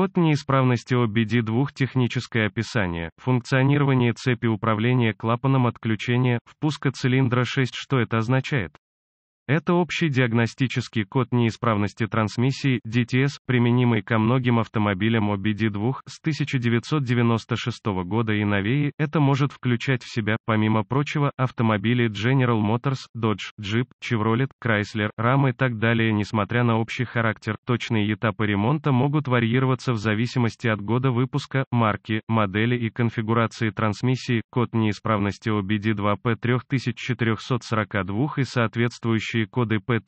Код неисправности OBD2 техническое описание, функционирование цепи управления клапаном отключения, впуска цилиндра 6 Что это означает? Это общий диагностический код неисправности трансмиссии DTS, применимый ко многим автомобилям OBD2 с 1996 года и новее. Это может включать в себя, помимо прочего, автомобили General Motors, Dodge, Jeep, Chevrolet, Chrysler, RAM и так далее. Несмотря на общий характер, точные этапы ремонта могут варьироваться в зависимости от года выпуска, марки, модели и конфигурации трансмиссии. Код неисправности OBD2P 3442 и соответствующий рабочие коды P3441,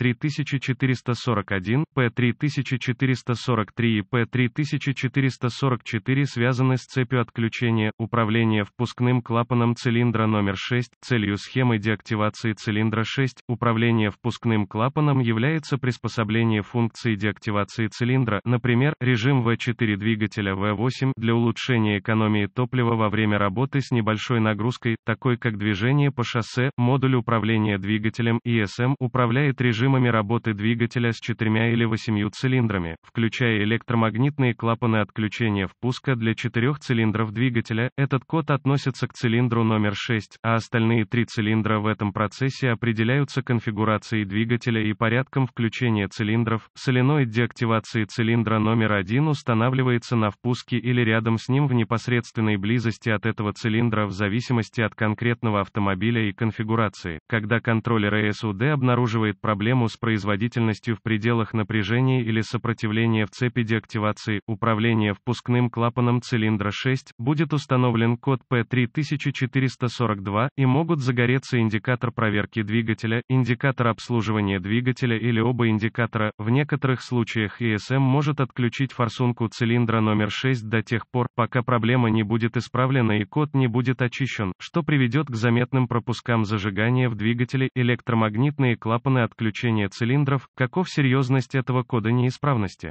P3443 и P3444 связаны с цепью отключения, управления впускным клапаном цилиндра номер 6, целью схемы деактивации цилиндра 6, управление впускным клапаном является приспособление функции деактивации цилиндра, например, режим V4 двигателя V8 для улучшения экономии топлива во время работы с небольшой нагрузкой, такой как движение по шоссе, модуль управления двигателем ESM управления управляет режимами работы двигателя с четырьмя или восемью цилиндрами, включая электромагнитные клапаны отключения впуска для четырех цилиндров двигателя, этот код относится к цилиндру номер 6, а остальные три цилиндра в этом процессе определяются конфигурацией двигателя и порядком включения цилиндров, соленоид деактивации цилиндра номер 1 устанавливается на впуске или рядом с ним в непосредственной близости от этого цилиндра в зависимости от конкретного автомобиля и конфигурации, когда контроллер ESUD обнаружит обнаруживает проблему с производительностью в пределах напряжения или сопротивления в цепи деактивации, управления впускным клапаном цилиндра 6, будет установлен код P3442, и могут загореться индикатор проверки двигателя, индикатор обслуживания двигателя или оба индикатора. В некоторых случаях ESM может отключить форсунку цилиндра номер 6 до тех пор, пока проблема не будет исправлена и код не будет очищен, что приведет к заметным пропускам зажигания в двигателе, электромагнитные клапаны клапаны отключения цилиндров, каков серьезность этого кода неисправности.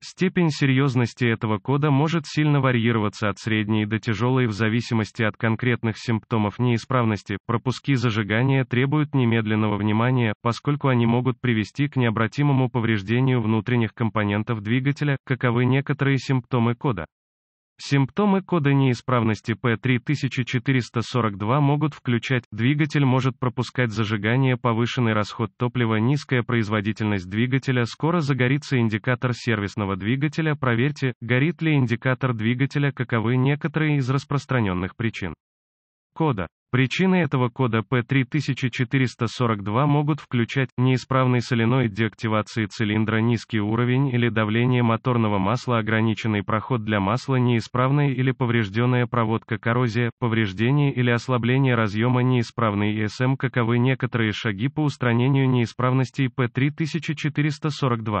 Степень серьезности этого кода может сильно варьироваться от средней до тяжелой в зависимости от конкретных симптомов неисправности. Пропуски зажигания требуют немедленного внимания, поскольку они могут привести к необратимому повреждению внутренних компонентов двигателя, каковы некоторые симптомы кода. Симптомы кода неисправности P3442 могут включать, двигатель может пропускать зажигание, повышенный расход топлива, низкая производительность двигателя, скоро загорится индикатор сервисного двигателя, проверьте, горит ли индикатор двигателя, каковы некоторые из распространенных причин кода. Причины этого кода P3442 могут включать неисправный соленоид деактивации цилиндра низкий уровень или давление моторного масла ограниченный проход для масла неисправная или поврежденная проводка коррозия, повреждение или ослабление разъема неисправный ESM каковы некоторые шаги по устранению неисправностей P3442.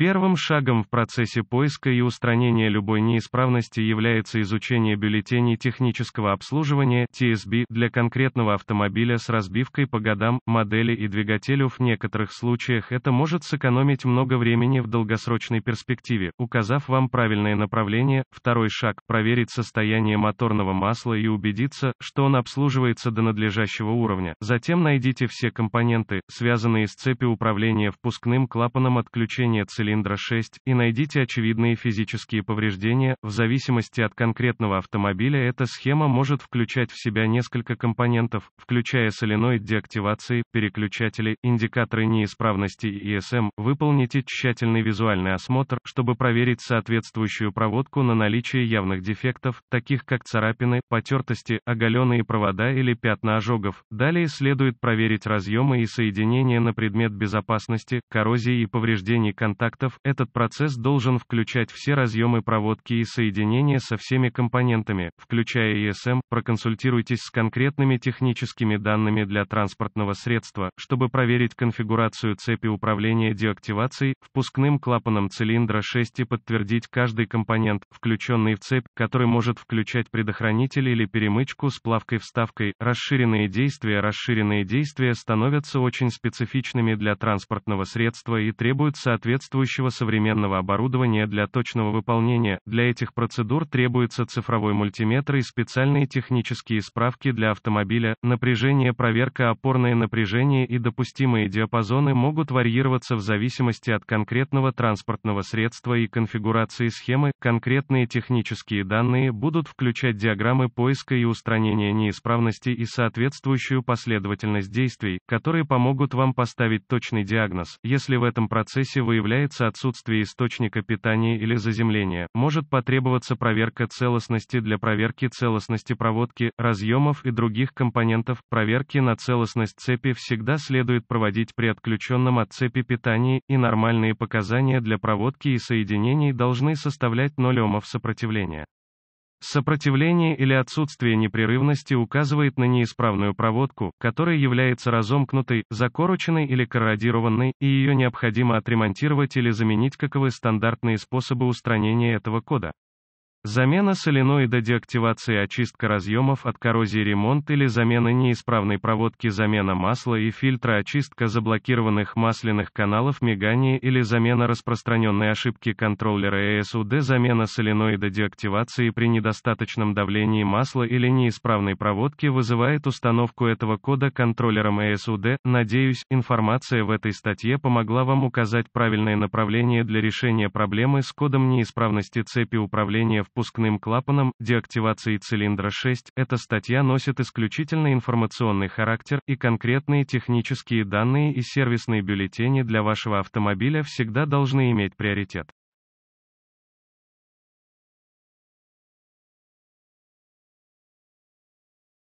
Первым шагом в процессе поиска и устранения любой неисправности является изучение бюллетеней технического обслуживания TSB для конкретного автомобиля с разбивкой по годам, модели и двигателю. В некоторых случаях это может сэкономить много времени в долгосрочной перспективе, указав вам правильное направление. Второй шаг – проверить состояние моторного масла и убедиться, что он обслуживается до надлежащего уровня. Затем найдите все компоненты, связанные с цепью управления впускным клапаном отключения цилиндра цилиндра 6 и найдите очевидные физические повреждения. В зависимости от конкретного автомобиля эта схема может включать в себя несколько компонентов, включая соленоид деактивации, переключатели, индикаторы неисправности и ESM. Выполните тщательный визуальный осмотр, чтобы проверить соответствующую проводку на наличие явных дефектов, таких как царапины, потертости, оголенные провода или пятна ожогов. Далее следует проверить разъемы и соединения на предмет безопасности, коррозии и повреждений контактов объектов, этот процесс должен включать все разъемы проводки и соединения со всеми компонентами, включая ESM. Проконсультируйтесь с конкретными техническими данными для транспортного средства, чтобы проверить конфигурацию цепи управления деактивацией, впускным клапаном цилиндра 6 и подтвердить каждый компонент, включенный в цепь, который может включать предохранитель или перемычку с плавкой-вставкой. Расширенные действия Расширенные действия становятся очень специфичными для транспортного средства и требуют соответствующего существующего современного оборудования для точного выполнения. Для этих процедур требуется цифровой мультиметр и специальные технические справки для автомобиля. Напряжение, проверка, опорное напряжение и допустимые диапазоны могут варьироваться в зависимости от конкретного транспортного средства и конфигурации схемы. Конкретные технические данные будут включать диаграммы поиска и устранения неисправности и соответствующую последовательность действий, которые помогут вам поставить точный диагноз, если в этом процессе выявляется образуется отсутствие источника питания или заземления, может потребоваться проверка целостности для проверки целостности проводки, разъемов и других компонентов, проверки на целостность цепи всегда следует проводить при отключенном от цепи питании, и нормальные показания для проводки и соединений должны составлять 0 омов сопротивления. Сопротивление или отсутствие непрерывности указывает на неисправную проводку, которая является разомкнутой, закороченной или корродированной, и ее необходимо отремонтировать или заменить каковы стандартные способы устранения этого кода. Замена соленоида деактивация очистка разъемов от коррозии ремонт или замена неисправной проводки замена масла и фильтра очистка заблокированных масляных каналов мигание или замена распространенной ошибки контроллера ESUD замена соленоида деактивации при недостаточном давлении масла или неисправной проводки вызывает установку этого кода контроллером ESUD. Надеюсь, информация в этой статье помогла вам указать правильное направление для решения проблемы с кодом неисправности цепи управления в впускным клапаном, деактивации цилиндра 6, эта статья носит исключительно информационный характер, и конкретные технические данные и сервисные бюллетени для вашего автомобиля всегда должны иметь приоритет.